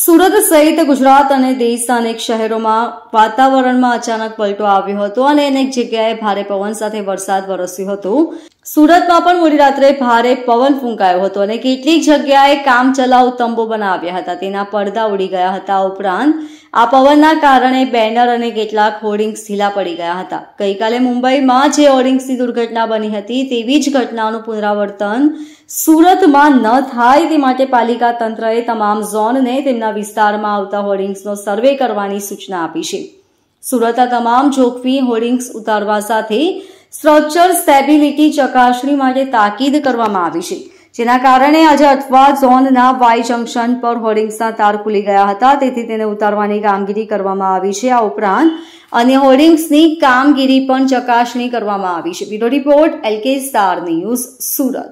સુરત સહિત ગુજરાત અને દેશના અનેક શહેરોમાં વાતાવરણમાં અચાનક પલટો આવ્યો હતો અને અનેક જગ્યાએ ભારે પવન સાથે વરસાદ વરસ્યો હતો સુરતમાં પણ મોડી રાત્રે ભારે પવન ફૂંકાયો હતો અને કેટલીક જગ્યાએ કામ ચલાઉ તંબો બનાવ્યા હતા તેના પડદા ઉડી ગયા હતા ઉપરાંત આ પવનના કારણે બેનર અને કેટલાક હોર્ડિંગ્સ ઢીલા પડી ગયા હતા ગઈકાલે મુંબઈમાં જે હોર્ડિંગ્સની દુર્ઘટના બની હતી તેવી જ ઘટનાનું પુનરાવર્તન સુરતમાં ન થાય તે માટે પાલિકા તંત્રએ તમામ ઝોનને તેમના વિસ્તારમાં આવતા હોર્ડિંગ્સનો સર્વે કરવાની સૂચના આપી છે સુરતના તમામ જોખમી હોર્ડિંગ્સ ઉતારવા સાથે સ્ટ્રક્ચર સ્ટેબિલિટી ચકાસણી માટે તાકીદ કરવામાં આવી છે જેના કારણે આજે અથવા ઝોનના વાય જંકશન પર હોર્ડિંગ્સના તાર ખુલી ગયા હતા તેથી તેને ઉતારવાની કામગીરી કરવામાં આવી છે આ ઉપરાંત અને હોર્ડિંગ્સની કામગીરી પણ ચકાસણી કરવામાં આવી છે bureau report LK star news Surat